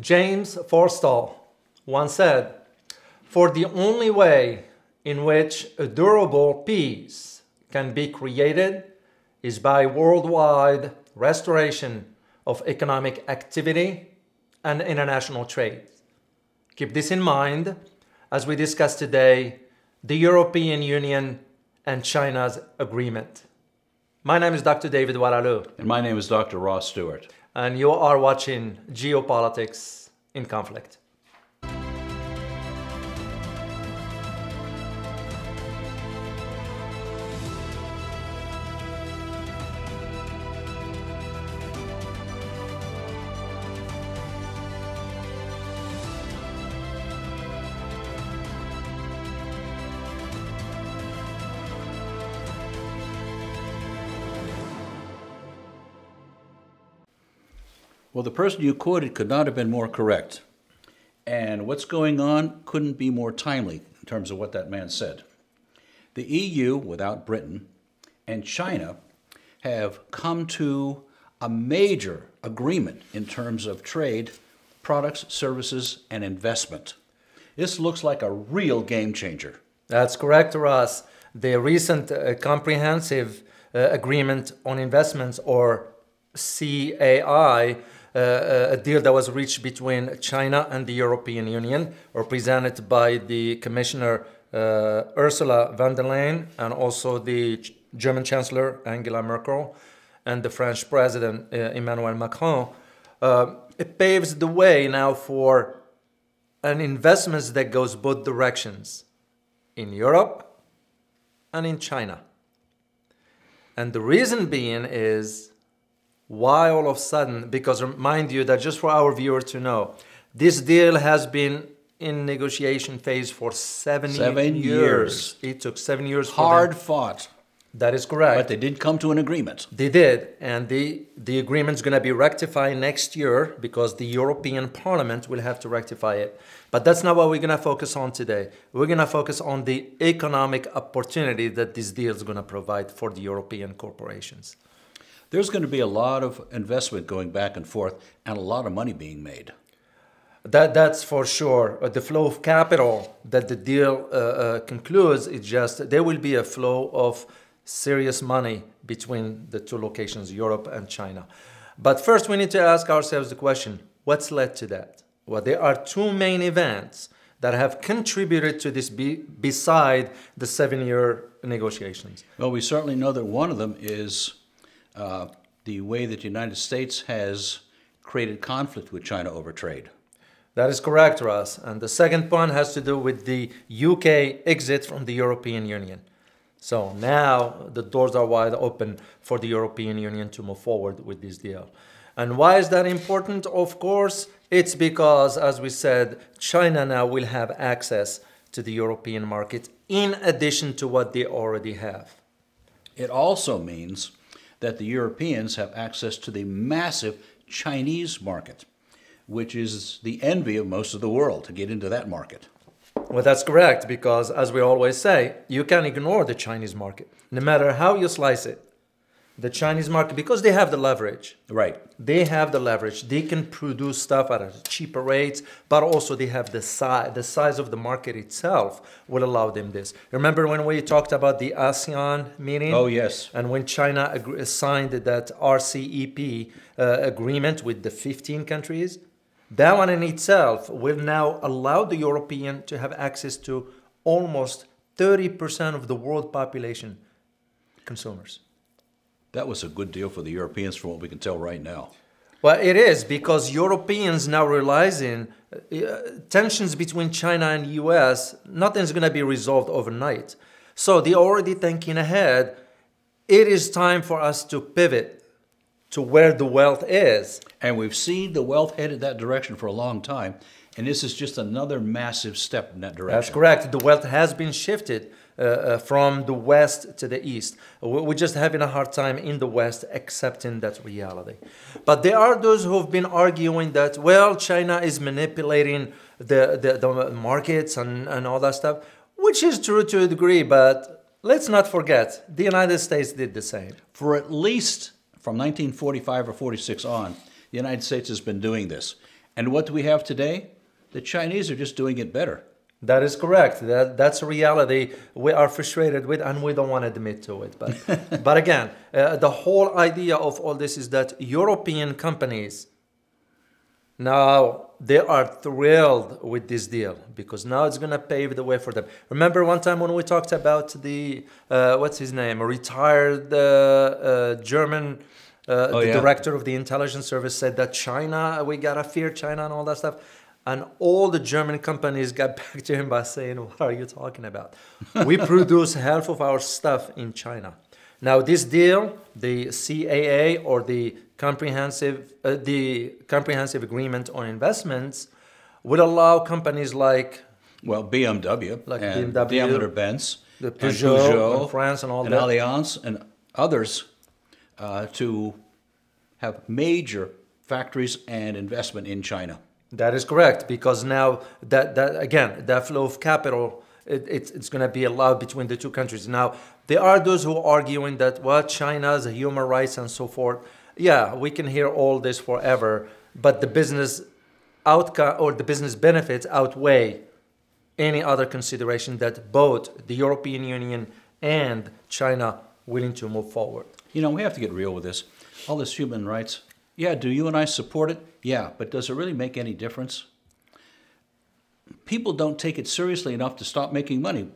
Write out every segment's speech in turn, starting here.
James Forstall once said, For the only way in which a durable peace can be created is by worldwide restoration of economic activity and international trade. Keep this in mind as we discuss today the European Union and China's agreement. My name is Dr. David Waralu. And my name is Dr. Ross Stewart and you are watching Geopolitics in Conflict. Well, the person you quoted could not have been more correct. And what's going on couldn't be more timely in terms of what that man said. The EU, without Britain, and China have come to a major agreement in terms of trade, products, services, and investment. This looks like a real game changer. That's correct, Ross. The recent uh, comprehensive uh, agreement on investments, or CAI, uh, a deal that was reached between China and the European Union, represented by the Commissioner uh, Ursula von der Leyen and also the German Chancellor Angela Merkel and the French President uh, Emmanuel Macron. it paves the way now for an investment that goes both directions in Europe and in China. And the reason being is why all of a sudden? Because mind you that just for our viewers to know, this deal has been in negotiation phase for seven, seven years. years. It took seven years. Hard fought. That is correct. But they did come to an agreement. They did, and the the agreement's going to be rectified next year because the European Parliament will have to rectify it. But that's not what we're going to focus on today. We're going to focus on the economic opportunity that this deal is going to provide for the European corporations there's going to be a lot of investment going back and forth and a lot of money being made. That, that's for sure. Uh, the flow of capital that the deal uh, uh, concludes, it just there will be a flow of serious money between the two locations, Europe and China. But first, we need to ask ourselves the question what's led to that? Well, there are two main events that have contributed to this be, beside the seven year negotiations. Well, we certainly know that one of them is uh, the way that the United States has created conflict with China over trade. That is correct, Ross. And the second point has to do with the UK exit from the European Union. So now the doors are wide open for the European Union to move forward with this deal. And why is that important? Of course, it's because, as we said, China now will have access to the European market in addition to what they already have. It also means that the Europeans have access to the massive Chinese market, which is the envy of most of the world to get into that market. Well, that's correct, because as we always say, you can ignore the Chinese market, no matter how you slice it the Chinese market because they have the leverage. Right. They have the leverage. They can produce stuff at a cheaper rates, but also they have the size. The size of the market itself will allow them this. Remember when we talked about the ASEAN meeting? Oh yes. And when China signed that RCEP uh, agreement with the 15 countries, that one in itself will now allow the European to have access to almost 30% of the world population consumers that was a good deal for the Europeans from what we can tell right now. Well, it is because Europeans now realizing uh, tensions between China and US, nothing's going to be resolved overnight. So they're already thinking ahead. It is time for us to pivot to where the wealth is. And we've seen the wealth headed that direction for a long time. And this is just another massive step in that direction. That's correct. The wealth has been shifted. Uh, uh, from the west to the east. We're just having a hard time in the west accepting that reality. But there are those who've been arguing that, well, China is manipulating the, the, the markets and, and all that stuff, which is true to a degree, but let's not forget the United States did the same. For at least from 1945 or 46 on, the United States has been doing this. And what do we have today? The Chinese are just doing it better. That is correct. That that's a reality we are frustrated with, and we don't want to admit to it. But but again, uh, the whole idea of all this is that European companies now they are thrilled with this deal because now it's going to pave the way for them. Remember one time when we talked about the uh, what's his name, a retired uh, uh German. Uh, oh, the yeah. director of the intelligence service said that China, we gotta fear China and all that stuff and all the German companies got back to him by saying, What are you talking about? we produce half of our stuff in China. Now, this deal, the CAA or the comprehensive, uh, the comprehensive agreement on investments, would allow companies like well BMW, like and BMW, Daimler Benz, the Peugeot, and Peugeot and France, and all and that, Allianz, and others uh, to have major factories and investment in China. That is correct, because now that, that again, that flow of capital, it, it's, it's going to be allowed between the two countries. Now, there are those who are arguing that, well, China's human rights and so forth. Yeah, we can hear all this forever, but the business outcome or the business benefits outweigh any other consideration that both the European Union and China willing to move forward. You know, we have to get real with this. All this human rights yeah, do you and I support it? Yeah, but does it really make any difference? People don't take it seriously enough to stop making money.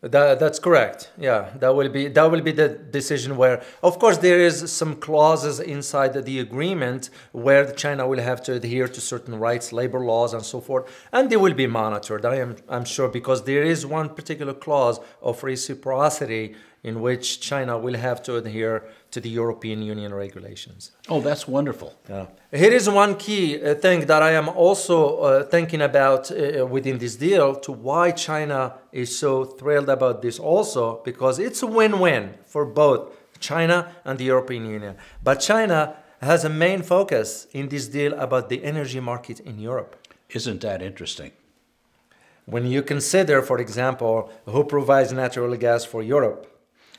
That, that's correct. Yeah, that will be that will be the decision where, of course, there is some clauses inside the agreement where China will have to adhere to certain rights, labor laws, and so forth, and they will be monitored. I am I'm sure because there is one particular clause of reciprocity in which China will have to adhere to the European Union regulations. Oh, that's wonderful. Yeah. Here is one key uh, thing that I am also uh, thinking about uh, uh, within this deal to why China is so thrilled about this also because it's a win-win for both China and the European Union. But China has a main focus in this deal about the energy market in Europe. Isn't that interesting? When you consider, for example, who provides natural gas for Europe,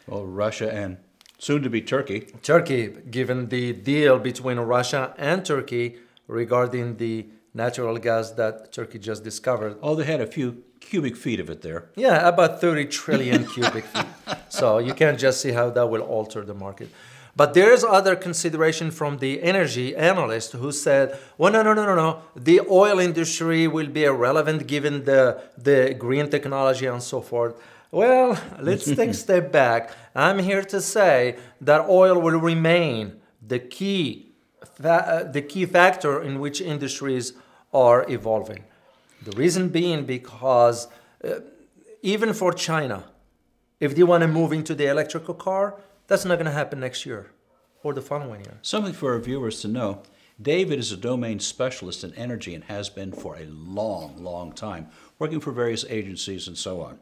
well, Russia and soon to be Turkey. Turkey, given the deal between Russia and Turkey regarding the natural gas that Turkey just discovered. Oh, they had a few cubic feet of it there. Yeah, about 30 trillion cubic feet. So you can just see how that will alter the market. But there is other consideration from the energy analyst who said, well, no, no, no, no, no. The oil industry will be irrelevant given the, the green technology and so forth. Well, let's take a step back. I'm here to say that oil will remain the key, uh, the key factor in which industries are evolving. The reason being because uh, even for China, if they want to move into the electrical car, that's not going to happen next year or the following year. Something for our viewers to know. David is a domain specialist in energy and has been for a long, long time, working for various agencies and so on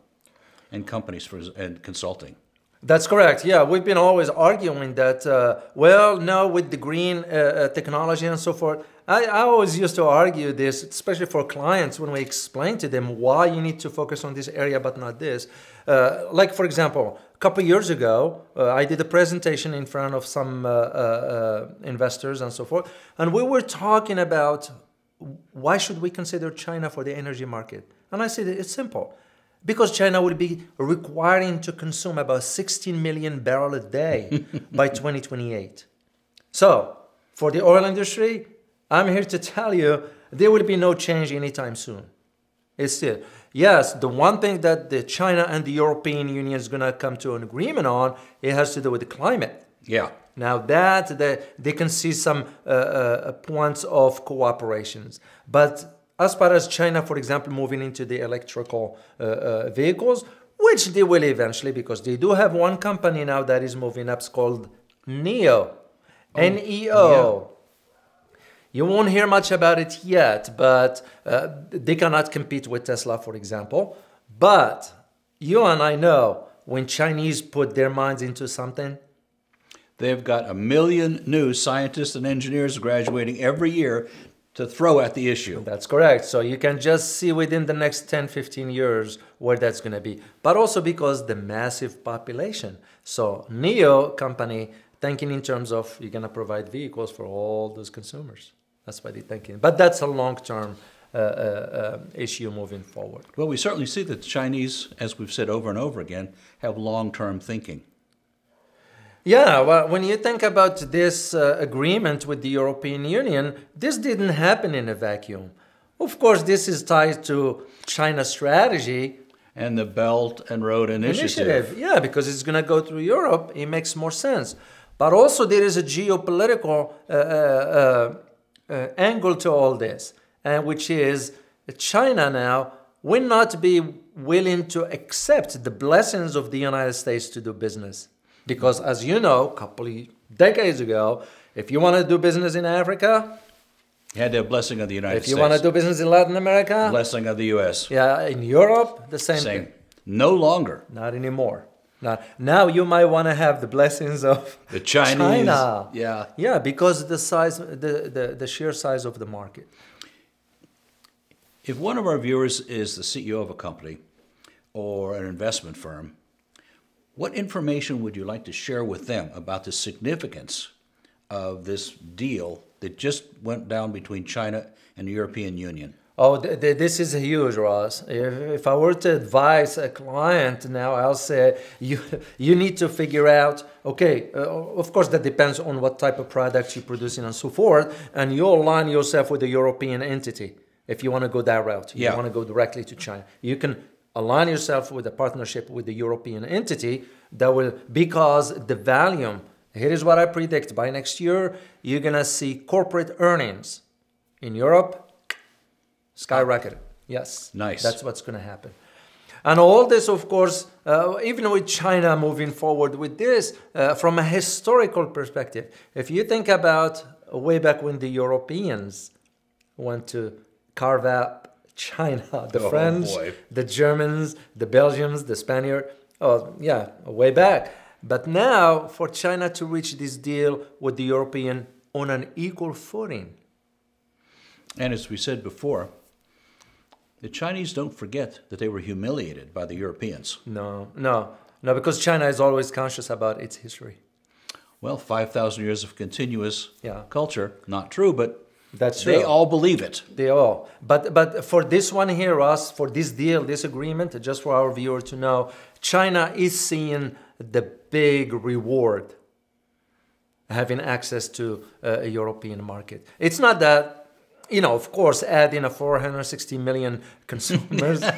and companies for, and consulting. That's correct. Yeah, we've been always arguing that, uh, well, no, with the green uh, uh, technology and so forth. I, I, always used to argue this, especially for clients, when we explain to them why you need to focus on this area but not this. Uh, like, for example, a couple years ago, uh, I did a presentation in front of some uh, investors and so forth, and we were talking about why should we consider China for the energy market. And I said, it's simple because China will be requiring to consume about 16 million barrel a day by 2028. So, for the oil industry, I'm here to tell you there will be no change anytime soon. It's it. Yes, the one thing that the China and the European Union is going to come to an agreement on, it has to do with the climate. Yeah. Now that they, they can see some uh, uh, uh points of cooperations, but as far as China, for example, moving into the electrical uh, uh, vehicles, which they will eventually, because they do have one company now that is moving up, it's called NEO. Oh, N-E-O. You won't hear much about it yet, but uh, they cannot compete with Tesla, for example. But you and I know when Chinese put their minds into something, They've got a million new scientists and engineers graduating every year to throw at the issue. That's correct. So you can just see within the next 10, 15 years where that's going to be. But also because the massive population. So Neo company thinking in terms of you're going to provide vehicles for all those consumers. That's what they're thinking. But that's a long-term uh, uh, uh, issue moving forward. Well, we certainly see that the Chinese, as we've said over and over again, have long-term thinking. Yeah, well, when you think about this uh, agreement with the European Union, this didn't happen in a vacuum. Of course, this is tied to China's strategy. And the Belt and Road Initiative. Initiative. Yeah, because it's going to go through Europe, it makes more sense. But also, there is a geopolitical uh, uh, uh, uh angle to all this, and uh, which is China now will not be willing to accept the blessings of the United States to do business. Because as you know, a couple of decades ago, if you want to do business in Africa, you had the blessing of the United States. If you States. want to do business in Latin America, blessing of the U.S. Yeah, in Europe, the same, same. thing. No longer. Not anymore. Now, now you might want to have the blessings of the Chinese. China. Yeah. Yeah, because the size, the, the, the sheer size of the market. If one of our viewers is the CEO of a company or an investment firm, what information would you like to share with them about the significance of this deal that just went down between China and the European Union? Oh, th- th- this is huge, Ross. If, if I were to advise a client now, I'll say you you need to figure out. Okay, uh, of course that depends on what type of products you're producing and so forth, and you align yourself with the European entity if you want to go that route. You yeah. want to go directly to China. You can align yourself with a partnership with the European entity that will, because the volume, here is what I predict by next year, you're gonna see corporate earnings in Europe skyrocket. Yes. Nice. That's what's gonna happen. And all this, of course, uh, even with China moving forward with this, uh, from a historical perspective, if you think about way back when the Europeans went to carve out China, the oh, French, boy. the Germans, the Belgians, the Spaniards. Oh, yeah, way back. But now, for China to reach this deal with the European on an equal footing. And as we said before, the Chinese don't forget that they were humiliated by the Europeans. No, no, no, because China is always conscious about its history. Well, 5,000 years of continuous yeah. culture, not true, but that's true. They all believe it. They all. But but for this one here, us for this deal, this agreement, just for our viewer to know, China is seeing the big reward having access to uh, a European market. It's not that you know, of course, adding a 460 million consumers, uh,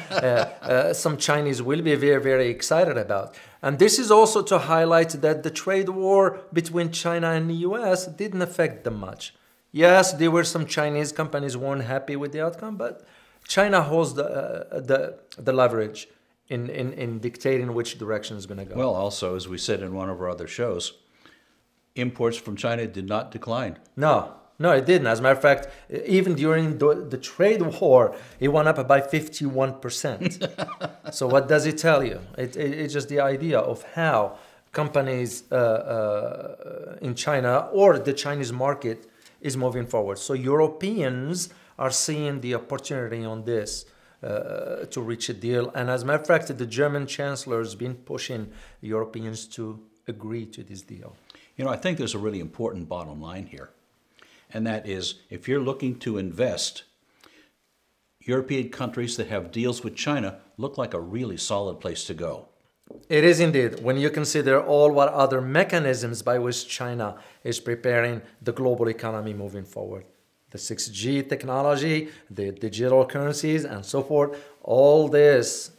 uh, some Chinese will be very, very excited about. And this is also to highlight that the trade war between China and the US didn't affect them much. Yes, there were some Chinese companies weren't happy with the outcome, but China holds the, uh, the, the leverage in, in, in dictating which direction is going to go. Well, also, as we said in one of our other shows, imports from China did not decline. No, no, it didn't. As a matter of fact, even during the, the trade war, it went up by 51%. so, what does it tell you? It, it, it's just the idea of how companies uh, uh, in China or the Chinese market is moving forward. So Europeans are seeing the opportunity on this. Uh, to reach a deal. And as a matter of fact, the German chancellor has been pushing Europeans to agree to this deal. You know, I think there's a really important bottom line here, and that is if you're looking to invest, European countries that have deals with China look like a really solid place to go. It is indeed when you consider all what other mechanisms by which China is preparing the global economy moving forward. The 6G technology, the digital currencies, and so forth. All this,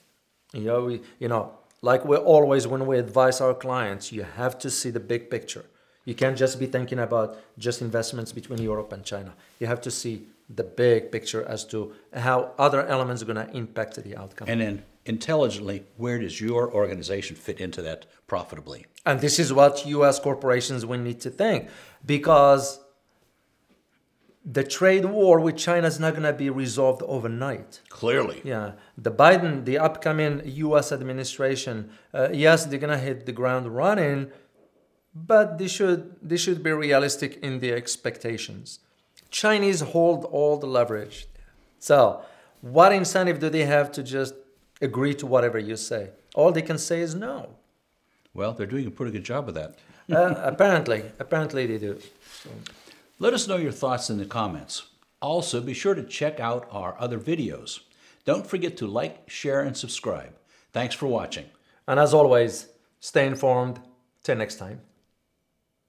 you know, we, you know, like we always when we advise our clients, you have to see the big picture. You can't just be thinking about just investments between Europe and China. You have to see the big picture as to how other elements are going to impact the outcome. And then intelligently where does your organization fit into that profitably? And this is what US corporations we need to think because the trade war with China is not going to be resolved overnight. Clearly. Yeah. The Biden, the upcoming US administration, uh, yes, they're going to hit the ground running, but they should, they should be realistic in their expectations. Chinese hold all the leverage. So, what incentive do they have to just agree to whatever you say. All they can say is no. Well, they're doing a pretty good job of that. uh, apparently, apparently they do. So. Let us know your thoughts in the comments. Also, be sure to check out our other videos. Don't forget to like, share, and subscribe. Thanks for watching. And as always, stay informed. Till next time.